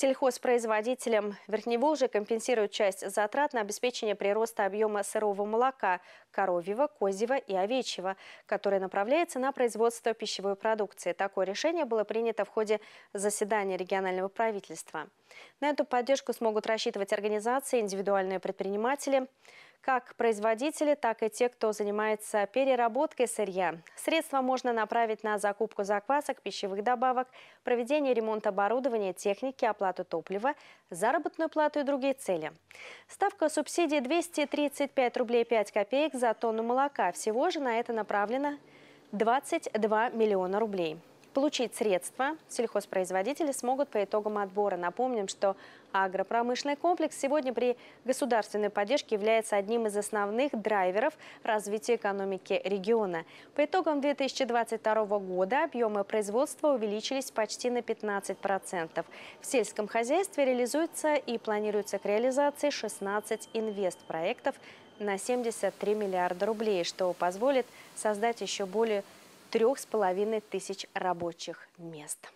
Сельхозпроизводителям Верхневолжья компенсируют часть затрат на обеспечение прироста объема сырого молока – коровьего, козьего и овечьего, которое направляется на производство пищевой продукции. Такое решение было принято в ходе заседания регионального правительства. На эту поддержку смогут рассчитывать организации, индивидуальные предприниматели – как производители, так и те, кто занимается переработкой сырья. Средства можно направить на закупку заквасок, пищевых добавок, проведение ремонта оборудования, техники, оплату топлива, заработную плату и другие цели. Ставка субсидии 235 рублей 5 копеек за тонну молока. Всего же на это направлено 22 миллиона рублей. Получить средства сельхозпроизводители смогут по итогам отбора. Напомним, что агропромышленный комплекс сегодня при государственной поддержке является одним из основных драйверов развития экономики региона. По итогам 2022 года объемы производства увеличились почти на 15%. В сельском хозяйстве реализуется и планируется к реализации 16 инвестпроектов на 73 миллиарда рублей, что позволит создать еще более трех с половиной тысяч рабочих мест.